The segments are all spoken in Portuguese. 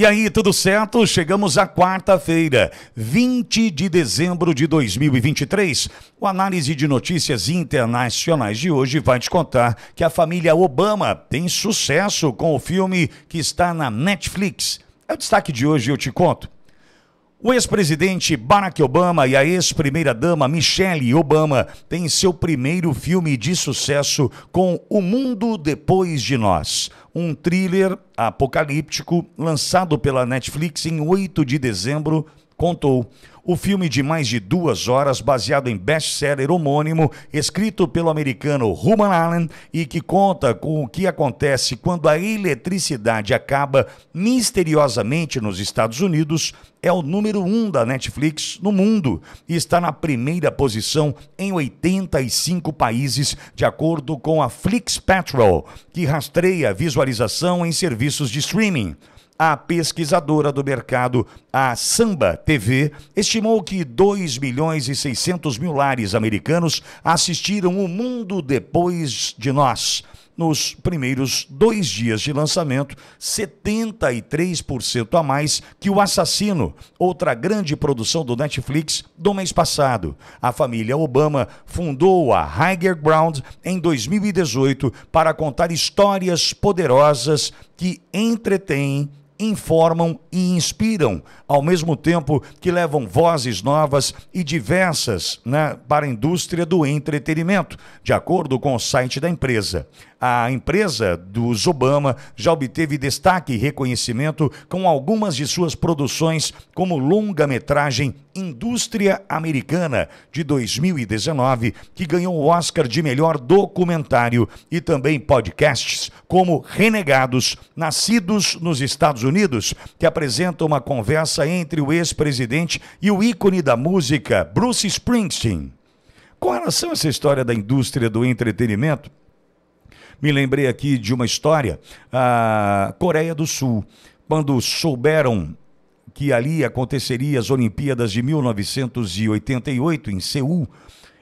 E aí, tudo certo? Chegamos à quarta-feira, 20 de dezembro de 2023. O análise de notícias internacionais de hoje vai te contar que a família Obama tem sucesso com o filme que está na Netflix. É o destaque de hoje, eu te conto. O ex-presidente Barack Obama e a ex-primeira-dama Michelle Obama têm seu primeiro filme de sucesso com O Mundo Depois de Nós, um thriller apocalíptico lançado pela Netflix em 8 de dezembro contou. O filme de mais de duas horas, baseado em best-seller homônimo, escrito pelo americano Human Allen e que conta com o que acontece quando a eletricidade acaba misteriosamente nos Estados Unidos, é o número um da Netflix no mundo e está na primeira posição em 85 países, de acordo com a Flix Patrol, que rastreia a visualização em serviços de streaming a pesquisadora do mercado, a Samba TV, estimou que 2 milhões e 600 mil lares americanos assistiram O Mundo Depois de Nós. Nos primeiros dois dias de lançamento, 73% a mais que O Assassino, outra grande produção do Netflix do mês passado. A família Obama fundou a Higher Ground em 2018 para contar histórias poderosas que entretêm informam e inspiram, ao mesmo tempo que levam vozes novas e diversas né, para a indústria do entretenimento, de acordo com o site da empresa. A empresa dos Obama já obteve destaque e reconhecimento com algumas de suas produções, como longa-metragem Indústria Americana, de 2019, que ganhou o Oscar de melhor documentário, e também podcasts como Renegados, Nascidos nos Estados Unidos, que apresenta uma conversa entre o ex-presidente e o ícone da música, Bruce Springsteen. Com relação a essa história da indústria do entretenimento, me lembrei aqui de uma história, a Coreia do Sul, quando souberam que ali aconteceria as Olimpíadas de 1988 em Seul,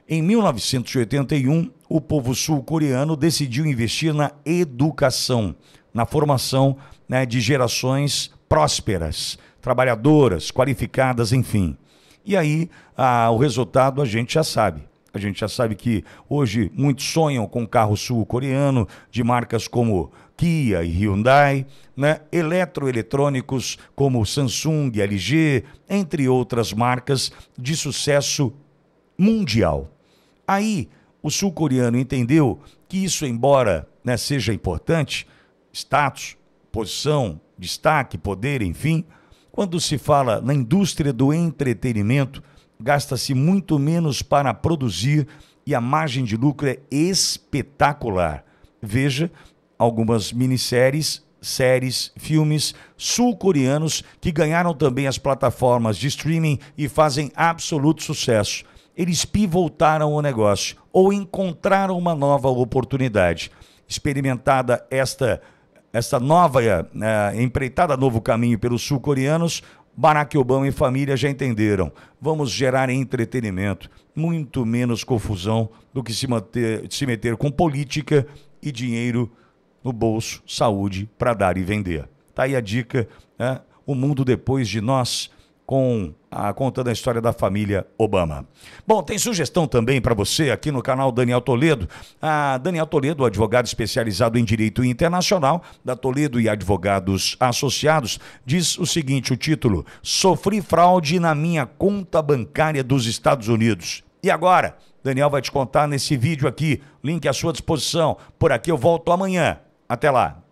em 1981, o povo sul-coreano decidiu investir na educação, na formação né, de gerações prósperas, trabalhadoras, qualificadas, enfim. E aí, ah, o resultado a gente já sabe. A gente já sabe que hoje muitos sonham com carro sul-coreano de marcas como Kia e Hyundai, né? eletroeletrônicos como Samsung, LG, entre outras marcas de sucesso mundial. Aí o sul-coreano entendeu que isso, embora né, seja importante, status, posição, destaque, poder, enfim, quando se fala na indústria do entretenimento, gasta-se muito menos para produzir e a margem de lucro é espetacular. Veja algumas minisséries, séries, filmes sul-coreanos que ganharam também as plataformas de streaming e fazem absoluto sucesso. Eles pivotaram o negócio ou encontraram uma nova oportunidade. Experimentada esta esta nova uh, empreitada, novo caminho pelos sul-coreanos, Barack Obama e família já entenderam. Vamos gerar entretenimento, muito menos confusão do que se, manter, se meter com política e dinheiro no bolso, saúde, para dar e vender. Está aí a dica, né? o mundo depois de nós com a, contando a história da família Obama. Bom, tem sugestão também para você aqui no canal Daniel Toledo. A ah, Daniel Toledo, advogado especializado em direito internacional da Toledo e Advogados Associados, diz o seguinte: o título: Sofri fraude na minha conta bancária dos Estados Unidos. E agora? Daniel vai te contar nesse vídeo aqui. Link à sua disposição. Por aqui eu volto amanhã. Até lá.